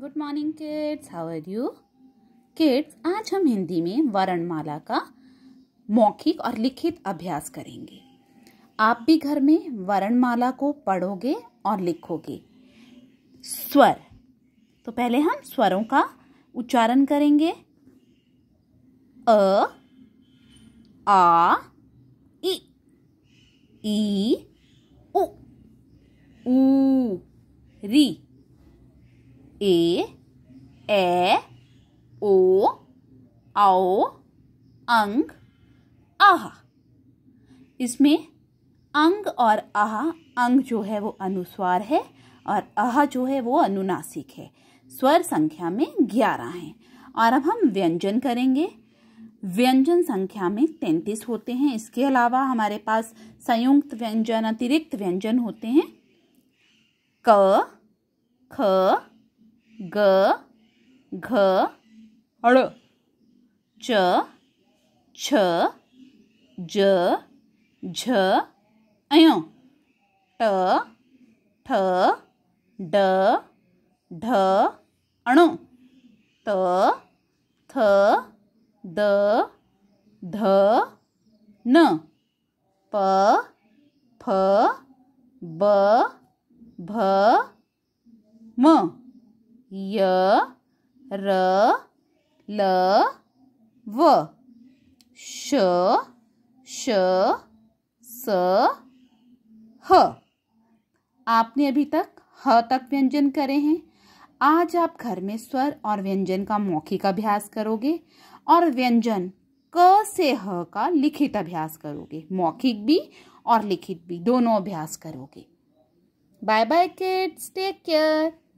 good morning kids how are you kids आज हम हिंदी में वर्णमाला का मौखिक और लिखित अभ्यास करेंगे आप भी घर में वर्णमाला को पढ़ोगे और लिखोगे स्वर तो पहले हम स्वरों का उच्चारण करेंगे अ आ इ ई उ री ए ए ओ आओ अंग आह इसमें अंग और आह अंग जो है वो अनुस्वार है और आह जो है वो अनुनासिक है स्वर संख्या में ग्यारह हैं और अब हम व्यंजन करेंगे व्यंजन संख्या में तैंतीस होते हैं इसके अलावा हमारे पास संयुक्त व्यंजन अतिरिक्त व्यंजन होते हैं क ख ग घ ण च छ ज झ ञ ट ठ ड ढ ण त थ द ध न प फ ब भ म य र ल व श श स ह आपने अभी तक ह तक व्यंजन करे हैं आज आप घर में स्वर और व्यंजन का मौखिक अभ्यास करोगे और व्यंजन क से ह का लिखित अभ्यास करोगे मौखिक भी और लिखित भी दोनों अभ्यास करोगे bye bye kids take care